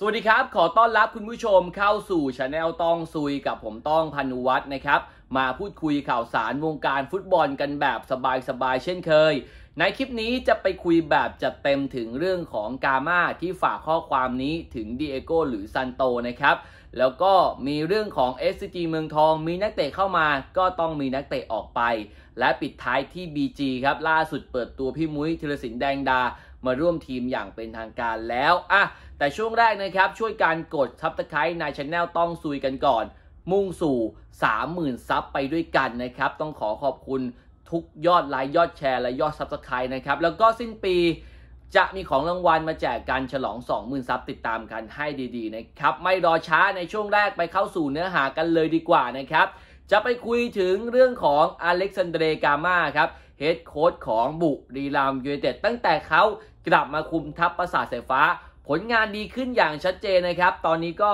สวัสดีครับขอต้อนรับคุณผู้ชมเข้าสู่ชาแนลต้องซุยกับผมต้องพันุวัฒน์นะครับ มาพูดคุยข่าวสารวงการฟุตบอลกันแบบสบายๆ เช่นเคย ในคลิปนี้จะไปคุยแบบจัดเต็มถึงเรื่องของกาม่าที่ฝากข้อความนี้ถึงดิเอโกหรือซันโตนะครับ แล้วก็มีเรื่องของ s อ g เมืองทองมีนักเตะเข้ามา ก็ต้องมีนักเตะออกไป และปิดท้ายที่ BG ครับล่าสุดเปิดตัวพี่มุ้ยธีรศินแดงดามาร่วมทีมอย่างเป็นทางการแล้วอ่ะแต่ช่วงแรกนะครับ ช่วยการกดซับสไครต์ในช anel ต้องซุยกันก่อน มุ่งสู่ 30,000 ซับไปด้วยกันนะครับ ต้องขอขอบคุณทุกยอดไลค์ยอดแชร์ และยอดซับสไครต์นะครับ แล้วก็สิ้นปีจะมีของรางวัลมาแจกกันฉลอง 20,000 ซับติดตามกันให้ดี ๆ นะครับ ไม่รอช้าในช่วงแรกไปเข้าสู่เนื้อหากันเลยดีกว่านะครับ จะไปคุยถึงเรื่องของอเล็กซานเดรกามาครับเฮดโค้ชของบุรีรัมยูไนเต็ด ตั้งแต่เขากลับมาคุมทัพประสาทสายฟ้า ผลงานดีขึ้นอย่างชัดเจนนะครับ ตอนนี้ก็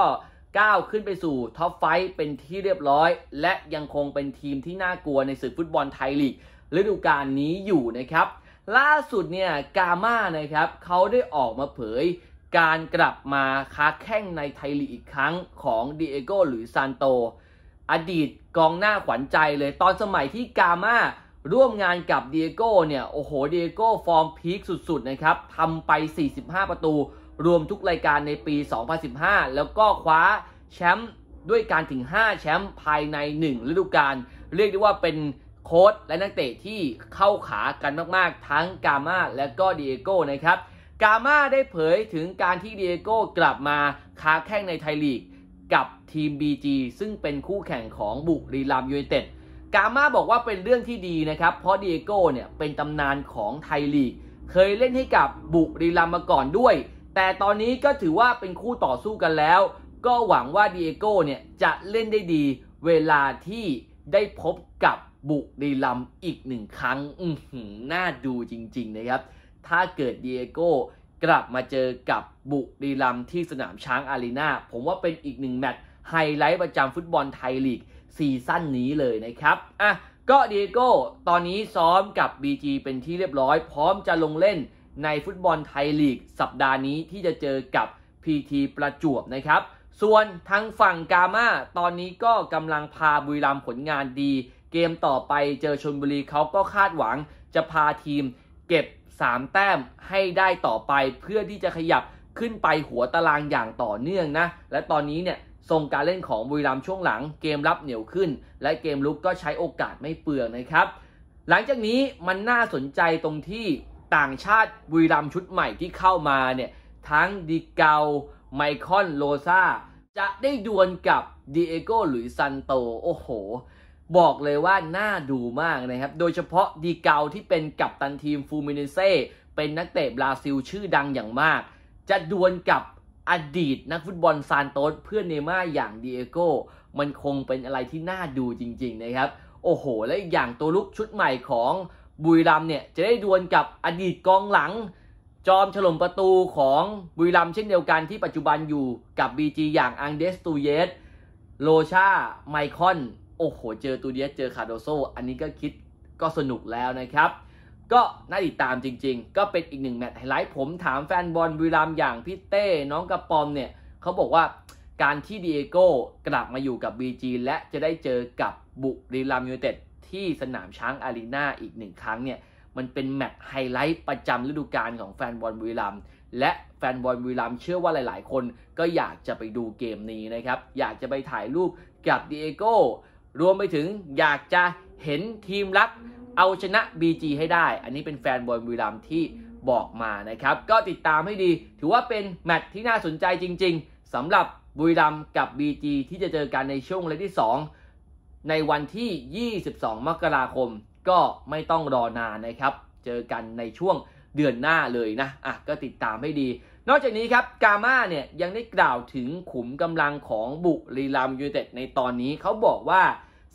ก้าวขึ้นไปสู่ ท็อปไฟเป็นที่เรียบร้อย และยังคงเป็นทีมที่น่ากลัวในศึกฟุตบอลไทยลีกฤดูกาลนี้อยู่นะครับ ล่าสุดเนี่ย กาม่านะครับเขาได้ออกมาเผยการกลับมาค้าแข้งในไทยลีกอีกครั้งของดิเอโกหรือซานโตอดีตกองหน้าขวัญใจเลยตอนสมัยที่กาม่าร่วมงานกับเดียโก้เนี่ย โอ้โหเดียโก้ ฟอร์มพีคสุดๆ นะครับทำไป 45 ประตู รวมทุกรายการในปี 2015 แล้วก็คว้าแชมป์ด้วยการถึง 5 แชมป์ภายใน1ฤดูกาลเรียกได้ว่าเป็นโค้ชและนักเตะที่เข้าขากันมากๆ ทั้งกามาและก็เดียโก้นะครับ กามาได้เผยถึงการที่เดียโก้กลับมาค้าแข่งในไทยลีกกับทีม BG ซึ่งเป็นคู่แข่งของบุรีรัมยูไนเต็ดกามาบอกว่าเป็นเรื่องที่ดีนะครับ เพราะดิเอโก้เนี่ยเป็นตำนานของไทยลีกเคยเล่นให้กับบุรีรัมมาก่อนด้วย แต่ตอนนี้ก็ถือว่าเป็นคู่ต่อสู้กันแล้ว ก็หวังว่าดิเอโก้เนี่ย จะเล่นได้ดีเวลาที่ได้พบกับบุรีรัมอีกหนึ่งครั้ง อืน่าดูจริงๆนะครับ ถ้าเกิดดิเอโก้กลับมาเจอกับบุรีรัมที่สนามช้างอารีนาผมว่าเป็นอีกหนึ่งแมตช์ไฮไลท์ประจำฟุตบอลไทยลีกซีซั่นนี้เลยนะครับ อ่ะ ก็ดีโก้ ตอนนี้ซ้อมกับ BG เป็นที่เรียบร้อย พร้อมจะลงเล่นในฟุตบอลไทยลีก สัปดาห์นี้ที่จะเจอกับ PT ประจวบนะครับ ส่วนทางฝั่งกามาตอนนี้ก็กำลังพาบุรีรัมผลงานดี เกมต่อไปเจอชนบุรีเขาก็คาดหวังจะพาทีมเก็บ 3 แต้มให้ได้ต่อไปเพื่อที่จะขยับขึ้นไปหัวตารางอย่างต่อเนื่องนะ และตอนนี้เนี่ยทรงการเล่นของบุรีรัมย์ช่วงหลังเกมรับเหนียวขึ้น และเกมลุกก็ใช้โอกาสไม่เปลืองนะครับ หลังจากนี้มันน่าสนใจตรงที่ต่างชาติบุรีรัมย์ชุดใหม่ที่เข้ามาเนี่ย ทั้งดีเกาไมคอนโลซาจะได้ดวลกับดิเอโก้หรือซันโตโอ้โห บอกเลยว่าน่าดูมากนะครับ โดยเฉพาะดีเกาที่เป็นกัปตันทีมฟูมิเนเซ่เป็นนักเตะบราซิล ชื่อดังอย่างมาก จะดวลกับอดีต นักฟุตบอลซานโตสเพื่อนเนม่าอย่างเดียโก้มันคงเป็นอะไรที่น่าดูจริงๆนะครับ โอ้โห และอีกอย่างตัวลุกชุดใหม่ของบุยรัมเนี่ย จะได้ดวลกับอดีตกองหลัง จอมฉลมประตูของบุยรัมเช่นเดียวกันที่ปัจจุบันอยู่กับ BG อย่าง อังเดส ตูเยสโลชา ไมคอน โอ้โห เจอตูเยสเจอคาโดโซอันนี้ก็คิดก็สนุกแล้วนะครับก็น่าติดตามจริงๆ ก็เป็นอีกหนึ่งแมตช์ไฮไลท์ผมถามแฟนบอลบุรีรัมย์อย่างพี่เต้ น้องกระปอมเนี่ยเขาบอกว่าการที่ดีเอโก้กลับมาอยู่กับ BG และจะได้เจอกับบุรีรัมย์ยูเต็ดที่สนามช้างอารีนาอีกหนึ่งครั้งเนี่ยมันเป็นแมตช์ไฮไลท์ประจำฤดูกาลของแฟนบอลบุรีรัมย์และแฟนบอลบุรีรัมย์เชื่อว่าหลายๆ คน ก็อยากจะไปดูเกมนี้นะครับอยากจะไปถ่ายรูปกับดีเอโก้รวมไปถึงอยากจะเห็นทีมรักเอาชนะ BG ให้ได้ อันนี้เป็นแฟนบอลบุรีรัมย์ที่บอกมานะครับ ก็ติดตามให้ดี ถือว่าเป็นแมตช์ที่น่าสนใจจริงๆสำหรับบุรีรัมย์กับ BG ที่จะเจอกันในช่วงเลที่ 2 ในวันที่ 22 มกราคม ก็ไม่ต้องรอนานนะครับ เจอกันในช่วงเดือนหน้าเลยนะ อ่ะก็ติดตามให้ดี นอกจากนี้ครับ กาม่าเนี่ย ยังได้กล่าวถึงขุมกำลังของบุรีรัมยูเต็ดในตอนนี้เขาบอกว่า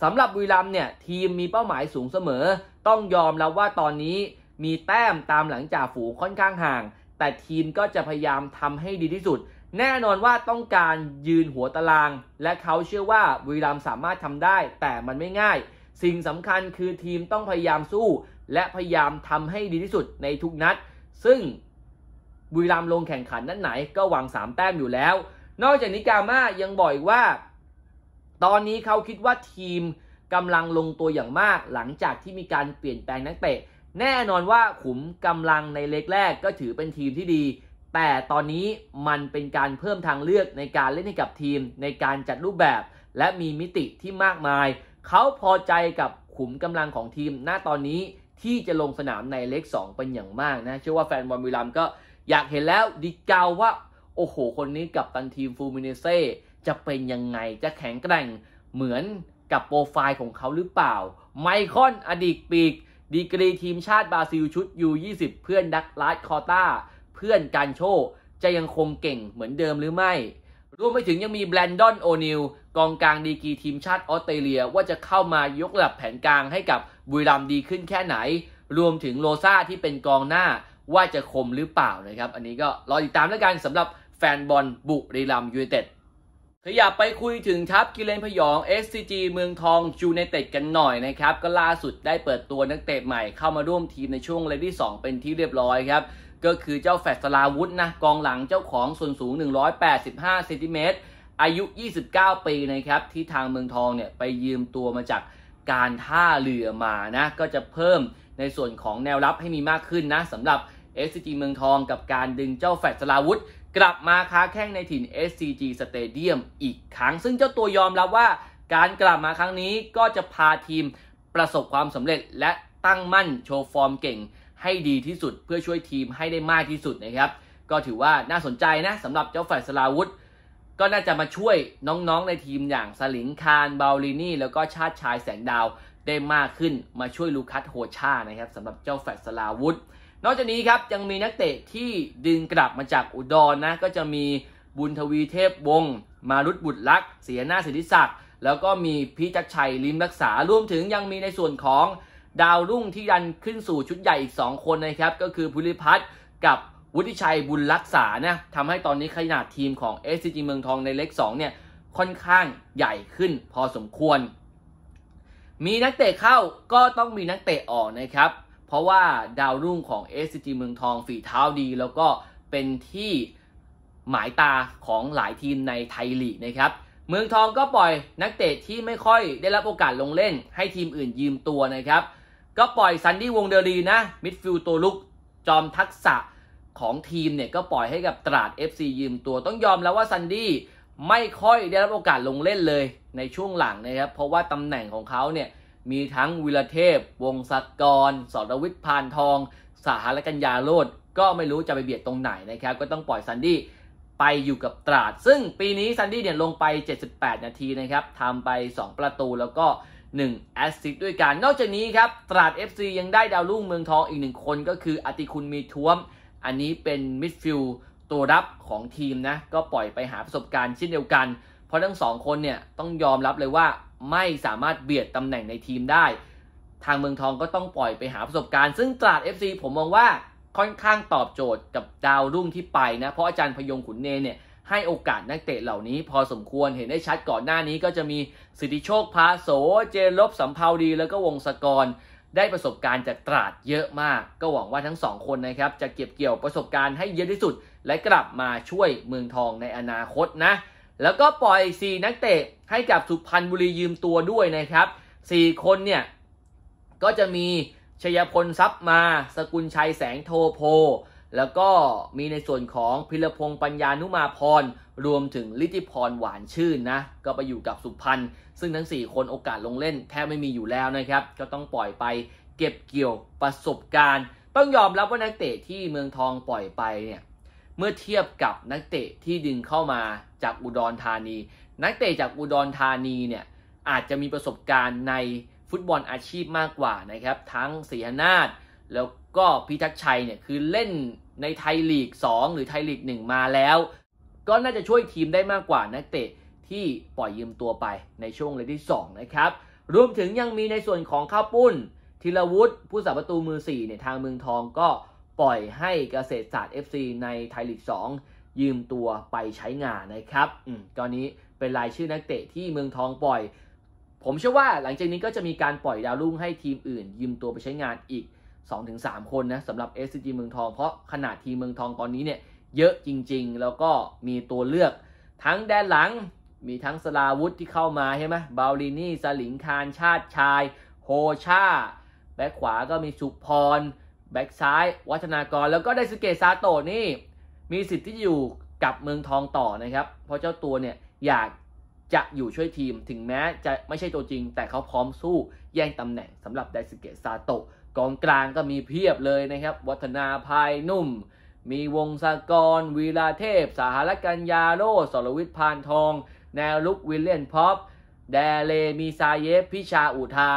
สำหรับบุรีรัมเนี่ยทีมมีเป้าหมายสูงเสมอ ต้องยอมแล้วว่าตอนนี้มีแต้มตามหลังจากฝูค่อนข้างห่าง แต่ทีมก็จะพยายามทำให้ดีที่สุด แน่นอนว่าต้องการยืนหัวตาราง และเขาเชื่อว่าบุรีรัมสามารถทำได้ แต่มันไม่ง่าย สิ่งสำคัญคือทีมต้องพยายามสู้และพยายามทำให้ดีที่สุดในทุกนัดซึ่งบุรีรัมลงแข่งขันนั้นไหนก็หวัง3แต้มอยู่แล้วนอกจากนี้กามายังบอกอีกว่าตอนนี้เขาคิดว่าทีมกำลังลงตัวอย่างมากหลังจากที่มีการเปลี่ยนแปลงนักเตะแน่นอนว่าขุมกำลังในเล็กแรก ก็ถือเป็นทีมที่ดี แต่ตอนนี้มันเป็นการเพิ่มทางเลือกในการเล่นให้กับทีม ในการจัดรูปแบบ และมีมิติที่มากมาย เขาพอใจกับขุมกำลังของทีมหน้าตอนนี้ที่จะลงสนามในเล็ก2เป็นอย่างมากนะ เชื่อว่าแฟนบอลมิลามก็อยากเห็นแล้วดิเกาว่าโอ้โหคนนี้กับตันทีมฟูมิเนเซจะเป็นยังไง จะแข็งแกร่งเหมือนกับโปรไฟล์ของเขาหรือเปล่า ไมคอน อดีตปีก ดีกรีทีมชาติบราซิลชุด U20 เพื่อนดักลาสคอต้า เพื่อนการโชจะยังคงเก่งเหมือนเดิมหรือไม่ รวมไปถึงยังมีแบรนดอนโอนิลกองกลางดีกีทีมชาติออสเตรเลียว่าจะเข้ามายกระดับแผนกลางให้กับบุรีรัมดีขึ้นแค่ไหน รวมถึงโลซาที่เป็นกองหน้าว่าจะคมหรือเปล่านะครับ อันนี้ก็รอติดตามแล้วกันสำหรับแฟนบอลบุรีรัมยูเนเต็ดขยับไปคุยถึงทัพกิเลนพยอง SCG เมืองทองจูเนเต็ดกันหน่อยนะครับ ก็ล่าสุดได้เปิดตัวนักเตะใหม่เข้ามาร่วมทีมในช่วงเลกที่2เป็นที่เรียบร้อยครับ ก็คือเจ้าแฟสลาวุธนะ กองหลังเจ้าของส่วนสูง185เซนติเมตรอายุ 29 ปีนะครับ ที่ทางเมืองทองเนี่ย ไปยืมตัวมาจากการท่าเรือมานะ ก็จะเพิ่มในส่วนของแนวรับให้มีมากขึ้นนะสำหรับ SCG เมืองทองกับการดึงเจ้าแฟสลาวุธกลับมาค้าแข้งในถิ่น SCG Stadium อีกครั้งซึ่งเจ้าตัวยอมรับว่าการกลับมาครั้งนี้ก็จะพาทีมประสบความสำเร็จและตั้งมั่นโชว์ฟอร์มเก่งให้ดีที่สุดเพื่อช่วยทีมให้ได้มากที่สุดนะครับ ก็ถือว่าน่าสนใจนะสำหรับเจ้าฝ่ายสลาวุธ ก็น่าจะมาช่วยน้องๆในทีมอย่างสลิงคารบาลินี่ แล้วก็ชาติชายแสงดาวได้มากขึ้นมาช่วยลูคัสโฮชานะครับสำหรับเจ้าแฟลสลาวุธนอกจากนี้ครับ ยังมีนักเตะที่ดึงกลับมาจากอุดรนนะก็จะมีบุญทวีเทพวงศ์มารุตบุตรลักษ์เสียหน้าสิทธิศักดิ์แล้วก็มีพิจักชัยลิมรักษารวมถึงยังมีในส่วนของดาวรุ่งที่ดันขึ้นสู่ชุดใหญ่อีก 2 คนนะครับ ก็คือภูริพัฒน์กับวุฒิชัยบุญรักษานะทำให้ตอนนี้ขนาดทีมของ s อ g เมืองทองในเล็ก2เนี่ยค่อนข้างใหญ่ขึ้นพอสมควร มีนักเตะเข้าก็ต้องมีนักเตะออกนะครับเพราะว่าดาวรุ่งของ s อ g เมืองทองฝีเท้าดีแล้วก็เป็นที่หมายตาของหลายทีมในไทยลีกนะครับเมืองทองก็ปล่อยนักเตะที่ไม่ค่อยได้รับโอกาสลงเล่น ให้ทีมอื่นยืมตัวนะครับก็ปล่อยซันดี้วงเดอรีนะมิดฟิลด์ตัวลุกจอมทักษะของทีมเนี่ยก็ปล่อยให้กับตราด FC ยืมตัวต้องยอมแล้วว่าซันดี้ไม่ค่อยได้รับโอกาสลงเล่นเลยในช่วงหลังนะครับเพราะว่าตำแหน่งของเขาเนี่ยมีทั้งวิลเทพ วงศักรสรวิทย์พานทอง สาหรักัญญาโรดก็ไม่รู้จะไปเบียดตรงไหนนะครับ ก็ต้องปล่อยซันดี้ไปอยู่กับตราด ซึ่งปีนี้ซันดี้เนี่ยลงไป 78 นาทีนะครับทำไป 2 ประตูแล้วก็1แอสซิสด้วยกัน นอกจากนี้ครับ ตราด FC ยังได้ดาวรุ่งเมืองทองอีกหนึ่งคนก็คืออติคุณมีท้วม อันนี้เป็นมิดฟิลด์ตัวรับของทีมนะ ก็ปล่อยไปหาประสบการณ์เช่นเดียวกันเพราะทั้งสองคนเนี่ยต้องยอมรับเลยว่าไม่สามารถเบียดตำแหน่งในทีมได้ ทางเมืองทองก็ต้องปล่อยไปหาประสบการณ์ ซึ่งตราด FC ผมมองว่าค่อนข้างตอบโจทย์กับดาวรุ่งที่ไปนะ เพราะอาจารย์พยงขุนเนเนี่ยให้โอกาสนักเตะเหล่านี้พอสมควรเห็นได้ชัดก่อนหน้านี้ก็จะมีสิทธิโชคพาโสเจลบสัมภาวดี แล้วก็วงศกรได้ประสบการณ์จากตราดเยอะมาก ก็หวังว่าทั้งสองคนนะครับจะเก็บเกี่ยวประสบการณ์ให้เยอะที่สุด และกลับมาช่วยเมืองทองในอนาคตนะแล้วก็ปล่อย 4 นักเตะให้กับสุพรรณบุรียืมตัวด้วยนะครับ 4 คนเนี่ย ก็จะมี ชยพลทรัพย์มา สกุลชัยแสงโทโพ แล้วก็มีในส่วนของพิรพงศ์ปัญญานุมาพร รวมถึง ลิธิพรหวานชื่นนะ ก็ไปอยู่กับสุพรรณซึ่งทั้ง 4 คนโอกาสลงเล่นแทบไม่มีอยู่แล้วนะครับ ก็ต้องปล่อยไปเก็บเกี่ยวประสบการณ์ ต้องยอมรับว่านักเตะที่เมืองทองปล่อยไปเนี่ยเมื่อเทียบกับนักเตะที่ดึงเข้ามาจากอุดรธานี นักเตะจากอุดรธานีเนี่ย อาจจะมีประสบการณ์ในฟุตบอลอาชีพมากกว่านะครับ ทั้งศรีหนาฏแล้วก็พิทักษ์ชัยเนี่ยคือเล่นในไทยลีก 2 หรือไทยลีก 1 มาแล้ว ก็น่าจะช่วยทีมได้มากกว่านักเตะที่ปล่อยยืมตัวไปในช่วงเลที่2นะครับรวมถึงยังมีในส่วนของข้าวปุ้นธีรวุฒิผู้สาประตูมือ4เนี่ยทางเมืองทองก็ปล่อยให้เกษตรศาสตร์ FC ในไทยลีก2 ยืมตัวไปใช้งานนะครับอืมตอนนี้เป็นรายชื่อนักเตะที่เมืองทองปล่อย ผมเชื่อว่าหลังจากนี้ก็จะมีการปล่อยดาวรุ่งให้ทีมอื่น ยืมตัวไปใช้งานอีก 2-3 คนนะสำหรับ SCG เมืองทอง เพราะขนาดทีมเมืองทองตอนนี้เนี่ย เยอะจริงๆ แล้วก็มีตัวเลือก ทั้งแดนหลังมีทั้งสลาวุธที่เข้ามาใช่ไหมบาลินี่สลิงคารชาติชายโฮชาแบ็คขวาก็มีสุพรแบ็กซ้าย วัฒนากรแล้วก็ไดสเกตซาโตนี่มีสิทธิ์ที่จะอยู่กับเมืองทองต่อนะครับ เพราะเจ้าตัวเนี่ยอยากจะอยู่ช่วยทีมถึงแม้จะไม่ใช่ตัวจริงแต่เขาพร้อมสู้แย่งตำแหน่งสำหรับไดสเกตซาโตกองกลางก็มีเพียบเลยนะครับ วัฒนาภายนุ่ม มีวงศกรวีลาเทพ สหรักัญญาโร สรวิทย์พานทอง แนวลุกวิลเลียนพ็อปแดเลมีซาเยฟพิชาอุทา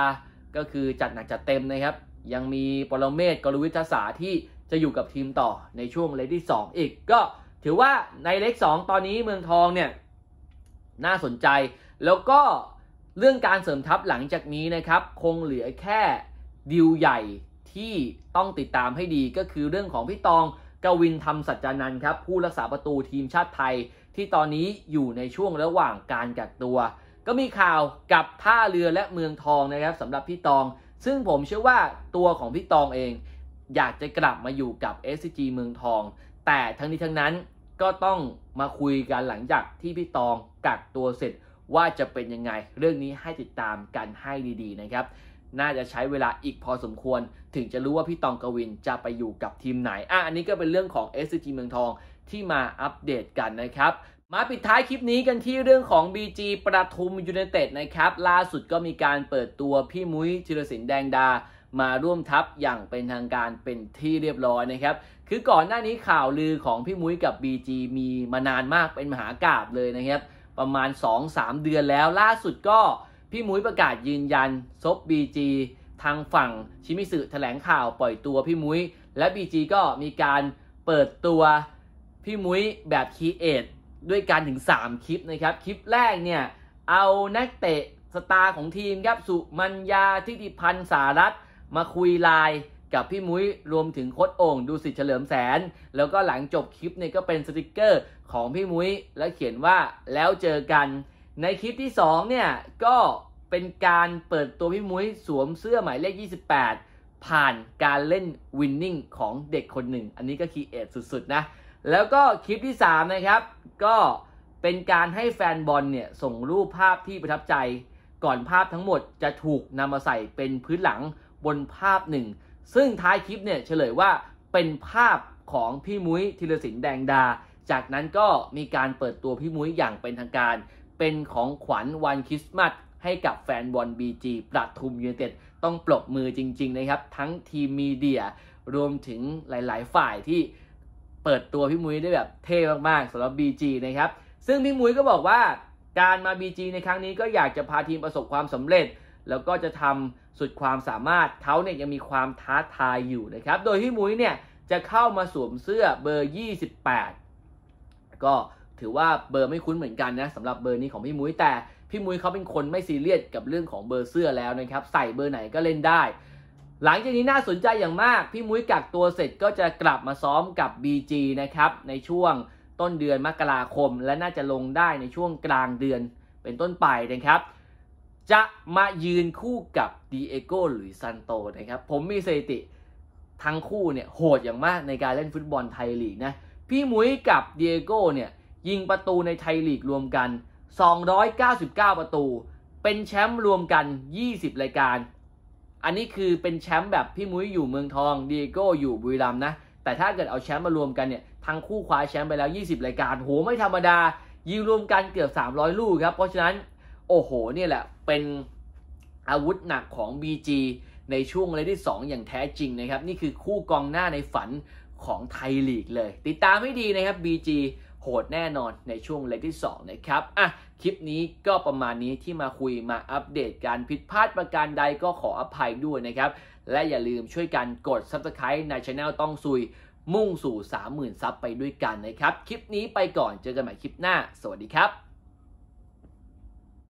ก็คือจัดหนักจัดเต็มนะครับยังมีปรเมศกรวิทศาที่จะอยู่กับทีมต่อในช่วงเลกที่2อีกก็ถือว่าในเลก2 ตอนนี้เมืองทองเนี่ย น่าสนใจ แล้วก็เรื่องการเสริมทัพหลังจากนี้นะครับ คงเหลือแค่ดิวใหญ่ที่ต้องติดตามให้ดี ก็คือเรื่องของพี่ตองกวินธรรมสัจจานันครับ ผู้รักษาประตูทีมชาติไทย ที่ตอนนี้อยู่ในช่วงระหว่างการกักตัว ก็มีข่าวกับท่าเรือและเมืองทองนะครับสำหรับพี่ตองซึ่งผมเชื่อว่าตัวของพี่ตองเอง อยากจะกลับมาอยู่กับ SCG เมืองทอง แต่ทั้งนี้ทั้งนั้นก็ต้องมาคุยกันหลังจากที่พี่ตองกักตัวเสร็จว่าจะเป็นยังไงเรื่องนี้ให้ติดตามกันให้ดี ๆ นะครับ น่าจะใช้เวลาอีกพอสมควรถึงจะรู้ว่าพี่ตองกวิน จะไปอยู่กับทีมไหนอ่ะอันนี้ก็เป็นเรื่องของ SCG เมืองทองที่มาอัปเดตกันนะครับมาปิดท้ายคลิปนี้กันที่เรื่องของ BG ประทุมยูเนเต็ดนะครับ ล่าสุดก็มีการเปิดตัวพี่มุ้ยธีรศินแดงดา มาร่วมทัพอย่างเป็นทางการเป็นที่เรียบร้อยนะครับ คือก่อนหน้านี้ข่าวลือของพี่มุ้ยกับ BG มีมานานมากเป็นมหากราบเลยนะครับ ประมาณ 2-3 เดือนแล้ว ล่าสุดก็พี่มุ้ยประกาศยืนยันซบ BG ทางฝั่งชิมิสึแถลงข่าวปล่อยตัวพี่มุ้ยและ BG ก็มีการเปิดตัวพี่มุ้ยแบบคีเอทด้วยกันถึง3คลิปนะครับคลิปแรกเนี่ย เอานักเตะสตาร์ของทีมครับสุมัญญาทิติพันธ์สารัตมาคุยไลน์กับพี่มุ้ย รวมถึงโคดโอ่งดูสิเฉลิมแสน แล้วก็หลังจบคลิปเนี่ยก็เป็นสติกเกอร์ของพี่มุ้ย และเขียนว่าแล้วเจอกัน ในคลิปที่ 2 เนี่ยก็เป็นการเปิดตัวพี่มุ้ย สวมเสื้อหมายเลข28 ผ่านการเล่นวินนิ่งของเด็กคนหนึ่งอันนี้ก็คีเอทสุดๆนะแล้วก็คลิปที่ 3 นะครับ ก็เป็นการให้แฟนบอลเนี่ยส่งรูปภาพที่ประทับใจ ก่อนภาพทั้งหมดจะถูกนำมาใส่เป็นพื้นหลังบนภาพหนึ่ง ซึ่งท้ายคลิปเนี่ยเฉลยว่าเป็นภาพของพี่มุ้ยธีรศิลป์แดงดา จากนั้นก็มีการเปิดตัวพี่มุ้ยอย่างเป็นทางการ เป็นของขวัญวันคริสต์มาสให้กับแฟนบอลบีจีประทุมยูเนเต็ดต้องปรบมือจริง ๆนะครับ ทั้งทีมมีเดียรวมถึงหลาย ๆ ฝ่ายที่เปิดตัวพี่มุ้ยได้แบบเท่มากๆสำหรับ BG นะครับซึ่งพี่มุ้ยก็บอกว่า การมา BG ในครั้งนี้ก็อยากจะพาทีมประสบความสำเร็จ แล้วก็จะทำสุดความสามารถเขาเนี่ยยังมีความท้าทายอยู่นะครับโดยพี่มุ้ยเนี่ยจะเข้ามาสวมเสื้อเบอร์ 28 ก็ถือว่าเบอร์ไม่คุ้นเหมือนกันนะสำหรับเบอร์นี้ของพี่มุ้ยแต่ พี่มุ้ยเขาเป็นคนไม่ซีเรียสกับเรื่องของเบอร์เสื้อแล้วนะครับใส่เบอร์ไหนก็เล่นได้หลังจากนี้น่าสนใจอย่างมาก พี่มุ้ยกักตัวเสร็จก็จะกลับมาซ้อมกับ BG นะครับ ในช่วงต้นเดือนมกราคม และน่าจะลงได้ในช่วงกลางเดือนเป็นต้นไปนะครับ จะมายืนคู่กับดีเอโก้หรือซันโตนะครับ ผมมีสถิติทั้งคู่เนี่ยโหดอย่างมากในการเล่นฟุตบอลไทยลีกนะ พี่มุ้ยกับดีเอโก้เนี่ยยิงประตูในไทยลีกรวมกัน 299 ประตู เป็นแชมป์รวมกัน 20 รายการอันนี้คือเป็นแชมป์แบบพี่มุ้ยอยู่เมืองทองดีโก้อยู่บุรีรัมนะ แต่ถ้าเกิดเอาแชมป์มารวมกันเนี่ยทั้งคู่คว้าแชมป์ไปแล้ว 20 รายการ โห ไม่ธรรมดายิงรวมกันเกือบ 300 ลูกครับ เพราะฉะนั้นโอ้โหเนี่ยแหละเป็นอาวุธหนักของ BG ในช่วงเลยที่ 2 อย่างแท้จริงนะครับ นี่คือคู่กองหน้าในฝันของไทยลีกเลย ติดตามให้ดีนะครับ BG โหดแน่นอนในช่วงเลกที่ 2 นะครับอ่ะคลิปนี้ก็ประมาณนี้ที่มาคุยมาอัปเดตการผิดพลาดประการใดก็ขออภัยด้วยนะครับ และอย่าลืมช่วยกันกด Subscribe ในช anel ต้องซุย มุ่งสู่ 30,000ซับไปด้วยกันนะครับ คลิปนี้ไปก่อนเจอกันใหม่คลิปหน้า สวัสดีครับ